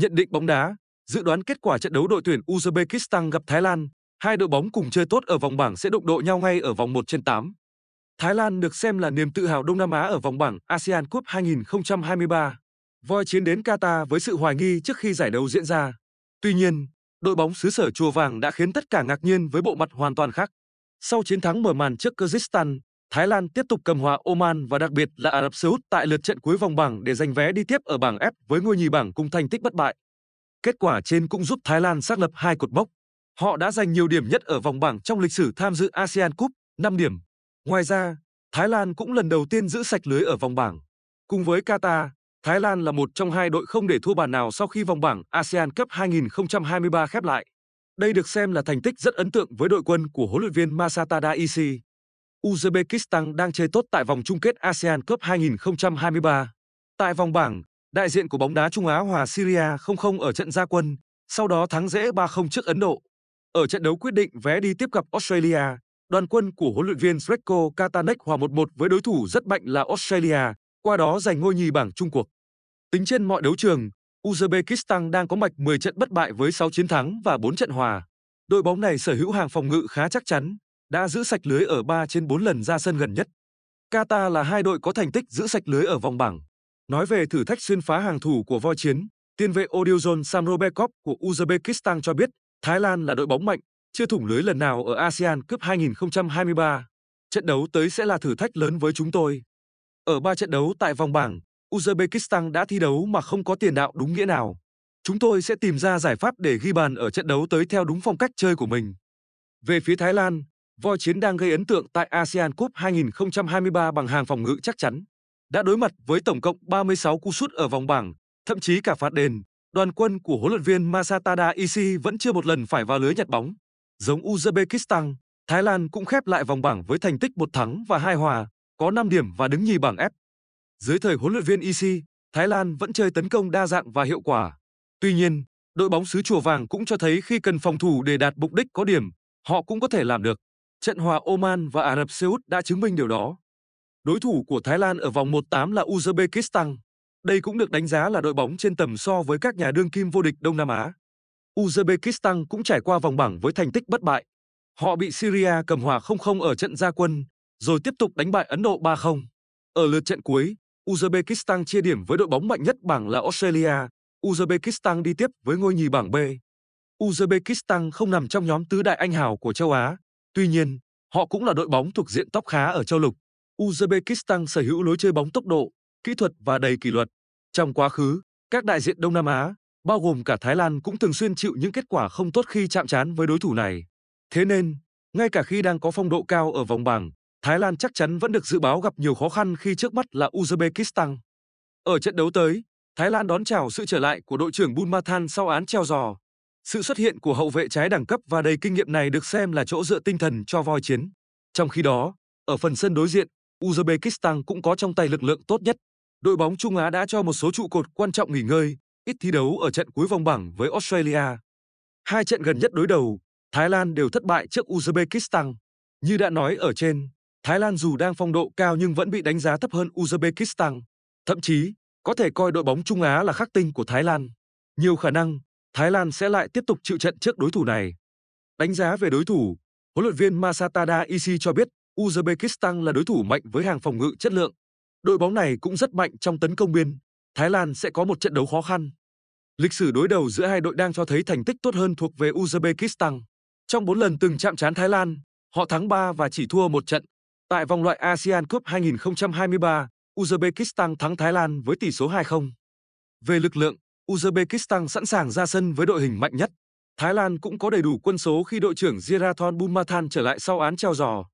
Nhận định bóng đá, dự đoán kết quả trận đấu đội tuyển Uzbekistan gặp Thái Lan, hai đội bóng cùng chơi tốt ở vòng bảng sẽ đụng độ nhau ngay ở vòng 1 trên 8. Thái Lan được xem là niềm tự hào Đông Nam Á ở vòng bảng ASEAN Cup 2023. Voi chiến đến Qatar với sự hoài nghi trước khi giải đấu diễn ra. Tuy nhiên, đội bóng xứ sở Chùa Vàng đã khiến tất cả ngạc nhiên với bộ mặt hoàn toàn khác. Sau chiến thắng mở màn trước Kyrgyzstan, Thái Lan tiếp tục cầm hòa Oman và đặc biệt là Ả Rập Xê Út tại lượt trận cuối vòng bảng để giành vé đi tiếp ở bảng F với ngôi nhì bảng cùng thành tích bất bại. Kết quả trên cũng giúp Thái Lan xác lập hai cột mốc. Họ đã giành nhiều điểm nhất ở vòng bảng trong lịch sử tham dự ASEAN Cup, 5 điểm. Ngoài ra, Thái Lan cũng lần đầu tiên giữ sạch lưới ở vòng bảng. Cùng với Qatar, Thái Lan là một trong hai đội không để thua bàn nào sau khi vòng bảng ASEAN Cup 2023 khép lại. Đây được xem là thành tích rất ấn tượng với đội quân của huấn luyện viên Masatada Isi. Uzbekistan đang chơi tốt tại vòng chung kết ASEAN Cup 2023. Tại vòng bảng, đại diện của bóng đá Trung Á hòa Syria 0-0 ở trận gia quân, sau đó thắng dễ 3-0 trước Ấn Độ. Ở trận đấu quyết định vé đi tiếp gặp Australia, đoàn quân của huấn luyện viên Sreko Katanek hòa 1-1 với đối thủ rất mạnh là Australia, qua đó giành ngôi nhì bảng trung cuộc. Tính trên mọi đấu trường, Uzbekistan đang có mạch 10 trận bất bại với 6 chiến thắng và 4 trận hòa. Đội bóng này sở hữu hàng phòng ngự khá chắc chắn, đã giữ sạch lưới ở 3 trên 4 lần ra sân gần nhất. Qatar là hai đội có thành tích giữ sạch lưới ở vòng bảng. Nói về thử thách xuyên phá hàng thủ của voi chiến, tiền vệ Odilzon Samrobekov của Uzbekistan cho biết Thái Lan là đội bóng mạnh, chưa thủng lưới lần nào ở ASEAN Cup 2023. Trận đấu tới sẽ là thử thách lớn với chúng tôi. Ở ba trận đấu tại vòng bảng, Uzbekistan đã thi đấu mà không có tiền đạo đúng nghĩa nào. Chúng tôi sẽ tìm ra giải pháp để ghi bàn ở trận đấu tới theo đúng phong cách chơi của mình. Về phía Thái Lan, voi chiến đang gây ấn tượng tại ASEAN Cup 2023 bằng hàng phòng ngự chắc chắn. Đã đối mặt với tổng cộng 36 cú sút ở vòng bảng, thậm chí cả phạt đền, đoàn quân của huấn luyện viên Masatada Isi vẫn chưa một lần phải vào lưới nhặt bóng. Giống Uzbekistan, Thái Lan cũng khép lại vòng bảng với thành tích một thắng và hai hòa, có 5 điểm và đứng nhì bảng F. Dưới thời huấn luyện viên Isi, Thái Lan vẫn chơi tấn công đa dạng và hiệu quả. Tuy nhiên, đội bóng xứ Chùa Vàng cũng cho thấy khi cần phòng thủ để đạt mục đích có điểm, họ cũng có thể làm được. Trận hòa Oman và Ả Rập Xê Út đã chứng minh điều đó. Đối thủ của Thái Lan ở vòng 1-8 là Uzbekistan. Đây cũng được đánh giá là đội bóng trên tầm so với các nhà đương kim vô địch Đông Nam Á. Uzbekistan cũng trải qua vòng bảng với thành tích bất bại. Họ bị Syria cầm hòa 0-0 ở trận gia quân, rồi tiếp tục đánh bại Ấn Độ 3-0. Ở lượt trận cuối, Uzbekistan chia điểm với đội bóng mạnh nhất bảng là Australia. Uzbekistan đi tiếp với ngôi nhì bảng B. Uzbekistan không nằm trong nhóm tứ đại anh hào của châu Á, Tuy nhiên, họ cũng là đội bóng thuộc diện top khá ở châu lục. Uzbekistan sở hữu lối chơi bóng tốc độ, kỹ thuật và đầy kỷ luật. Trong quá khứ, các đại diện Đông Nam Á, bao gồm cả Thái Lan cũng thường xuyên chịu những kết quả không tốt khi chạm trán với đối thủ này. Thế nên, ngay cả khi đang có phong độ cao ở vòng bảng, Thái Lan chắc chắn vẫn được dự báo gặp nhiều khó khăn khi trước mắt là Uzbekistan. Ở trận đấu tới, Thái Lan đón chào sự trở lại của đội trưởng Bunmathan sau án treo giò. Sự xuất hiện của hậu vệ trái đẳng cấp và đầy kinh nghiệm này được xem là chỗ dựa tinh thần cho voi chiến. Trong khi đó, ở phần sân đối diện, Uzbekistan cũng có trong tay lực lượng tốt nhất. Đội bóng Trung Á đã cho một số trụ cột quan trọng nghỉ ngơi, ít thi đấu ở trận cuối vòng bảng với Australia. Hai trận gần nhất đối đầu, Thái Lan đều thất bại trước Uzbekistan. Như đã nói ở trên, Thái Lan dù đang phong độ cao nhưng vẫn bị đánh giá thấp hơn Uzbekistan. Thậm chí, có thể coi đội bóng Trung Á là khắc tinh của Thái Lan. Nhiều khả năng, Thái Lan sẽ lại tiếp tục chịu trận trước đối thủ này. Đánh giá về đối thủ, huấn luyện viên Masatada Isi cho biết Uzbekistan là đối thủ mạnh với hàng phòng ngự chất lượng. Đội bóng này cũng rất mạnh trong tấn công biên. Thái Lan sẽ có một trận đấu khó khăn. Lịch sử đối đầu giữa hai đội đang cho thấy thành tích tốt hơn thuộc về Uzbekistan. Trong 4 lần từng chạm trán Thái Lan, họ thắng 3 và chỉ thua một trận. Tại vòng loại ASEAN Cup 2023, Uzbekistan thắng Thái Lan với tỷ số 2-0. Về lực lượng, Uzbekistan sẵn sàng ra sân với đội hình mạnh nhất. Thái Lan cũng có đầy đủ quân số khi đội trưởng Zirathon Bunmathan trở lại sau án treo giò.